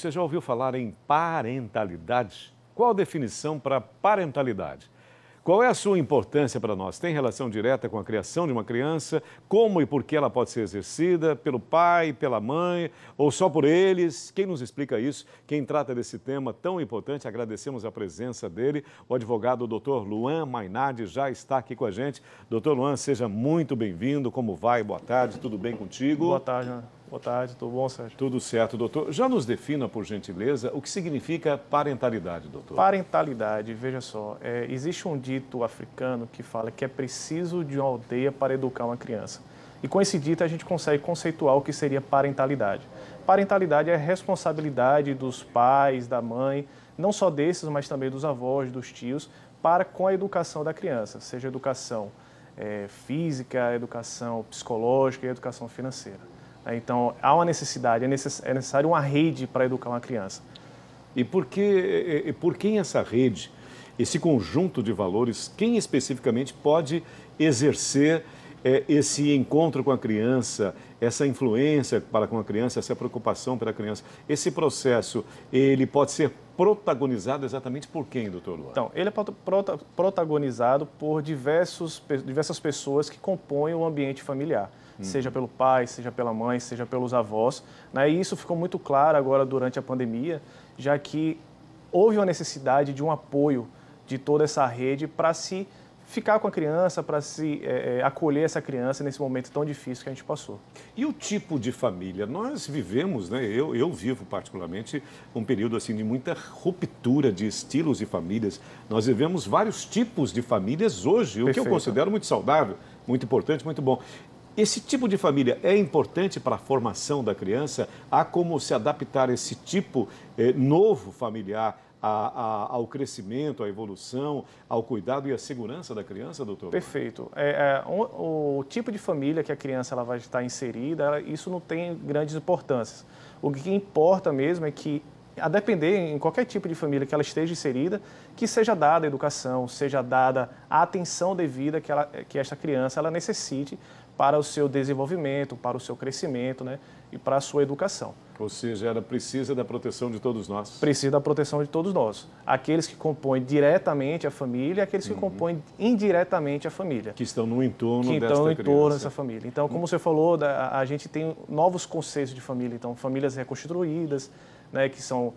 Você já ouviu falar em parentalidade? Qual a definição para parentalidade? Qual é a sua importância para nós? Tem relação direta com a criação de uma criança? Como e por que ela pode ser exercida? Pelo pai, pela mãe ou só por eles? Quem nos explica isso? Quem trata desse tema tão importante? Agradecemos a presença dele. O advogado Dr. Luan Mainardi já está aqui com a gente. Dr. Luan, seja muito bem-vindo. Como vai? Boa tarde, tudo bem contigo? Boa tarde, Ana. Boa tarde, tudo bom, Sérgio? Tudo certo, doutor. Já nos defina, por gentileza, o que significa parentalidade, doutor? Parentalidade, veja só, é, existe um dito africano que fala que é preciso de uma aldeia para educar uma criança. E com esse dito a gente consegue conceituar o que seria parentalidade. Parentalidade é a responsabilidade dos pais, da mãe, não só desses, mas também dos avós, dos tios, para com a educação da criança, seja educação é, física, educação psicológica e educação financeira. Né? Então, há uma necessidade, é, é necessário uma rede para educar uma criança. E por que, e por quem essa rede, esse conjunto de valores, quem especificamente pode exercer é, esse encontro com a criança, essa influência para com a criança, essa preocupação pela criança, esse processo, ele pode ser protagonizado exatamente por quem, doutor Luan? Então, ele é prota protagonizado por diversos, diversas pessoas que compõem o ambiente familiar, uhum. seja pelo pai, seja pela mãe, seja pelos avós. Né? E isso ficou muito claro agora durante a pandemia, já que houve uma necessidade de um apoio de toda essa rede para se ficar com a criança, para se é, é, acolher essa criança nesse momento tão difícil que a gente passou. E o tipo de família? Nós vivemos, né? eu, eu vivo particularmente, um período assim de muita ruptura de estilos e famílias. Nós vivemos vários tipos de famílias hoje, Perfeito. o que eu considero muito saudável, muito importante, muito bom. Esse tipo de família é importante para a formação da criança? Há como se adaptar a esse tipo eh, novo familiar a, a, ao crescimento, à evolução, ao cuidado e à segurança da criança, doutor? Perfeito. É, é, o, o, tipo de família que a criança ela vai estar inserida, ela, isso não tem grandes importâncias. O que importa mesmo é que, a depender em qualquer tipo de família que ela esteja inserida, que seja dada a educação, seja dada a atenção devida que, ela, que esta criança ela necessite para o seu desenvolvimento, para o seu crescimento né, e para a sua educação. Ou seja, ela precisa da proteção de todos nós. Precisa da proteção de todos nós. Aqueles que compõem diretamente a família, aqueles que uhum. compõem indiretamente a família. Que estão no entorno que estão no entorno dessa família. Então, como uhum. você falou, a, gente tem novos conceitos de família. Então, famílias reconstruídas, né, que são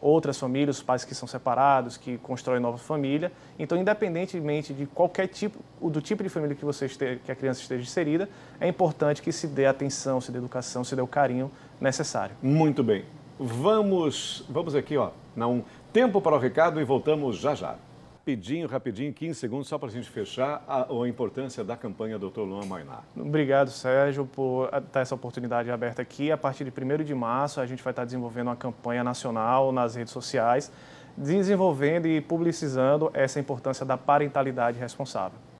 outras famílias, os pais que são separados, que constroem nova família. Então, independentemente de qualquer tipo, do tipo de família que você esteja, que a criança esteja inserida, é importante que se dê atenção, se dê educação, se dê o carinho necessário. Muito bem. Vamos, vamos aqui, ó, na um tempo para o recado e voltamos já já rapidinho, rapidinho, 15 segundos, só para a gente fechar, a, a importância da campanha Dr. Luan Mainá. Obrigado, Sérgio, por dar tá essa oportunidade aberta aqui. A partir de 1 de março, a gente vai estar tá desenvolvendo uma campanha nacional nas redes sociais, desenvolvendo e publicizando essa importância da parentalidade responsável.